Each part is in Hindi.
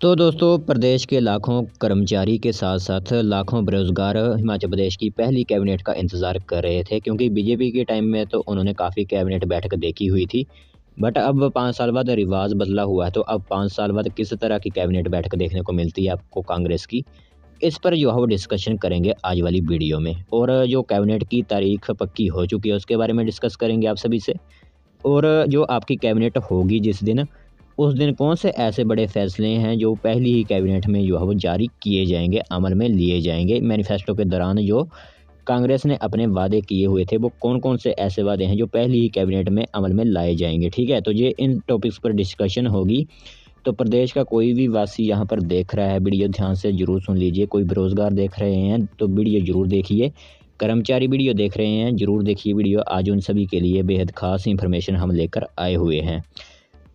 तो दोस्तों प्रदेश के लाखों कर्मचारी के साथ साथ लाखों बेरोज़गार हिमाचल प्रदेश की पहली कैबिनेट का इंतज़ार कर रहे थे क्योंकि बीजेपी के टाइम में तो उन्होंने काफ़ी कैबिनेट बैठक देखी हुई थी बट अब पाँच साल बाद रिवाज बदला हुआ है तो अब पाँच साल बाद किस तरह की कैबिनेट बैठक देखने को मिलती है आपको कांग्रेस की इस पर जो है वो डिस्कशन करेंगे आज वाली वीडियो में और जो कैबिनेट की तारीख पक्की हो चुकी है उसके बारे में डिस्कस करेंगे आप सभी से और जो आपकी कैबिनेट होगी जिस दिन उस दिन कौन से ऐसे बड़े फ़ैसले हैं जो पहली ही कैबिनेट में जो है वो जारी किए जाएंगे अमल में लिए जाएंगे मैनिफेस्टो के दौरान जो कांग्रेस ने अपने वादे किए हुए थे वो कौन कौन से ऐसे वादे हैं जो पहली ही कैबिनेट में अमल में लाए जाएंगे ठीक है तो ये इन टॉपिक्स पर डिस्कशन होगी तो प्रदेश का कोई भी वासी यहाँ पर देख रहा है वीडियो ध्यान से जरूर सुन लीजिए कोई बेरोज़गार देख रहे हैं तो वीडियो ज़रूर देखिए कर्मचारी वीडियो देख रहे हैं ज़रूर देखिए वीडियो आज उन सभी के लिए बेहद ख़ास इन्फॉर्मेशन हम लेकर आए हुए हैं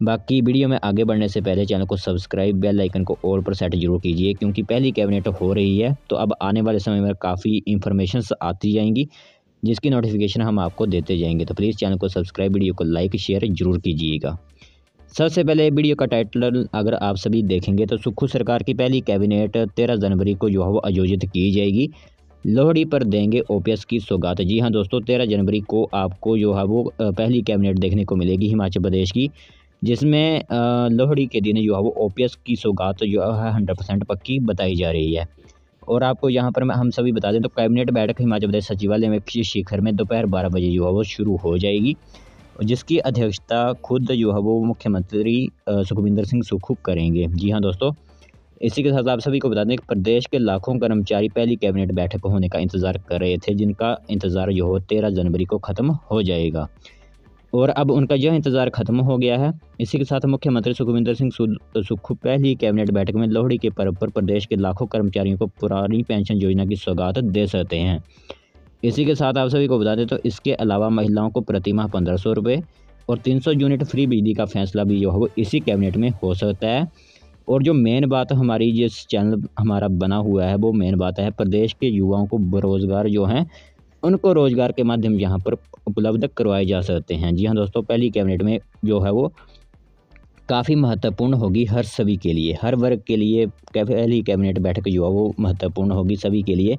बाकी वीडियो में आगे बढ़ने से पहले चैनल को सब्सक्राइब बेल आइकन को ऑल पर सेट जरूर कीजिए क्योंकि पहली कैबिनेट हो रही है तो अब आने वाले समय में काफ़ी इन्फॉर्मेशन आती जाएंगी जिसकी नोटिफिकेशन हम आपको देते जाएंगे तो प्लीज़ चैनल को सब्सक्राइब वीडियो को लाइक शेयर जरूर कीजिएगा सबसे पहले वीडियो का टाइटल अगर आप सभी देखेंगे तो सुखू सरकार की पहली कैबिनेट तेरह जनवरी को जो है वो आयोजित की जाएगी लोहड़ी पर देंगे ओपीएस की सौगात जी हाँ दोस्तों तेरह जनवरी को आपको जो है वो पहली कैबिनेट देखने को मिलेगी हिमाचल प्रदेश की जिसमें लोहड़ी के दिन जो है वो ओपीएस की सौगात जो है हंड्रेड परसेंट पक्की बताई जा रही है और आपको यहाँ पर हम सभी बता दें तो कैबिनेट बैठक हिमाचल प्रदेश सचिवालय में शिखर में दोपहर बारह बजे जो है वो शुरू हो जाएगी जिसकी अध्यक्षता खुद जो है वो मुख्यमंत्री सुखविंदर सिंह सुखू करेंगे जी हाँ दोस्तों इसी के साथ आप सभी को बता दें कि प्रदेश के लाखों कर्मचारी पहली कैबिनेट बैठक होने का इंतज़ार कर रहे थे जिनका इंतज़ार जो हो तेरह जनवरी को ख़त्म हो जाएगा और अब उनका यह इंतज़ार खत्म हो गया है इसी के साथ मुख्यमंत्री सुखविंदर सिंह सुक्खू पहली कैबिनेट बैठक में लोहड़ी के पर्व पर प्रदेश के लाखों कर्मचारियों को पुरानी पेंशन योजना की सौगात दे सकते हैं इसी के साथ आप सभी को बता दें तो इसके अलावा महिलाओं को प्रतिमाह पंद्रह सौ रुपये और सौ यूनिट फ्री बिजली का फैसला भी जो है वो इसी कैबिनेट में हो सकता है और जो मेन बात हमारी जिस चैनल हमारा बना हुआ है वो मेन बात है प्रदेश के युवाओं को बेरोज़गार जो हैं उनको रोज़गार के माध्यम यहाँ पर उपलब्ध करवाए जा सकते हैं जी हाँ दोस्तों पहली कैबिनेट में जो है वो काफ़ी महत्वपूर्ण होगी हर सभी के लिए हर वर्ग के लिए पहली कैबिनेट बैठक जो है वो महत्वपूर्ण होगी सभी के लिए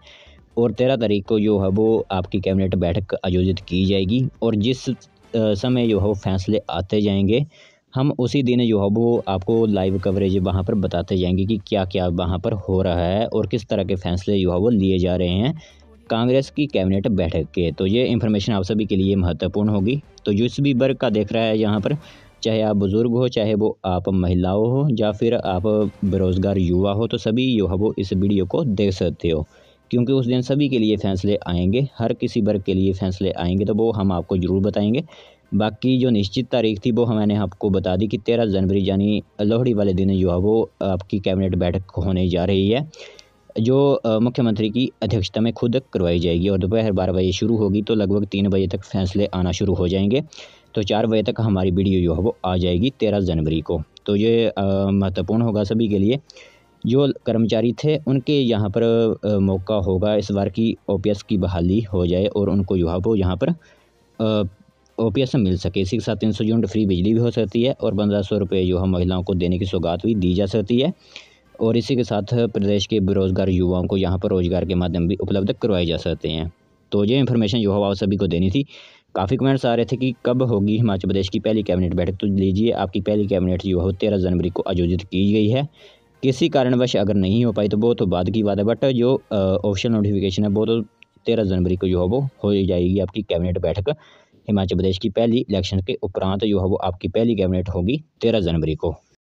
और तेरह तारीख को जो है वो आपकी कैबिनेट बैठक आयोजित की जाएगी और जिस समय जो है वो फैसले आते जाएंगे हम उसी दिन जो है वो आपको लाइव कवरेज वहाँ पर बताते जाएंगे कि क्या क्या वहाँ पर हो रहा है और किस तरह के फैसले जो है वो लिए जा रहे हैं कांग्रेस की कैबिनेट बैठक के तो ये इन्फॉर्मेशन आप सभी के लिए महत्वपूर्ण होगी तो जिस भी वर्ग का देख रहा है यहाँ पर चाहे आप बुज़ुर्ग हो चाहे वो आप महिलाओं हो या फिर आप बेरोज़गार युवा हो तो सभी जो वो इस वीडियो को देख सकते हो क्योंकि उस दिन सभी के लिए फ़ैसले आएंगे हर किसी वर्ग के लिए फ़ैसले आएंगे तो वो हम आपको ज़रूर बताएंगे बाकी जो निश्चित तारीख थी वो हमने आपको बता दी कि तेरह जनवरी यानी लोहड़ी वाले दिन जो वो आपकी कैबिनेट बैठक होने जा रही है जो मुख्यमंत्री की अध्यक्षता में खुद करवाई जाएगी और दोपहर बारह बजे शुरू होगी तो लगभग तीन बजे तक फैसले आना शुरू हो जाएंगे तो चार बजे तक हमारी वीडियो जो है वो आ जाएगी तेरह जनवरी को तो ये महत्वपूर्ण होगा सभी के लिए जो कर्मचारी थे उनके यहाँ पर मौका होगा इस बार की ओ की बहाली हो जाए और उनको जो है वो यहाँ पर ओ मिल सके इसी के साथ तीन सौ यूनिट फ्री बिजली भी हो सकती है और पंद्रह सौ रुपये जो है महिलाओं को देने की सौगात भी दी जा सकती है और इसी के साथ प्रदेश के बेरोज़गार युवाओं को यहाँ पर रोज़गार के माध्यम भी उपलब्ध करवाए जा सकते हैं तो ये इन्फॉर्मेशन जो है आप सभी को देनी थी काफ़ी कमेंट्स आ रहे थे कि कब होगी हिमाचल प्रदेश की पहली कैबिनेट बैठक तो लीजिए आपकी पहली कैबिनेट जो है तेरह जनवरी को आयोजित की गई है किसी कारणवश अगर नहीं हो पाई तो वो तो बाद की बात है बट जो ऑफिशियल नोटिफिकेशन है वो तो तेरह जनवरी को जो है वो हो जाएगी आपकी कैबिनेट बैठक हिमाचल प्रदेश की पहली इलेक्शन के उपरांत जो है वो आपकी पहली कैबिनेट होगी तेरह जनवरी को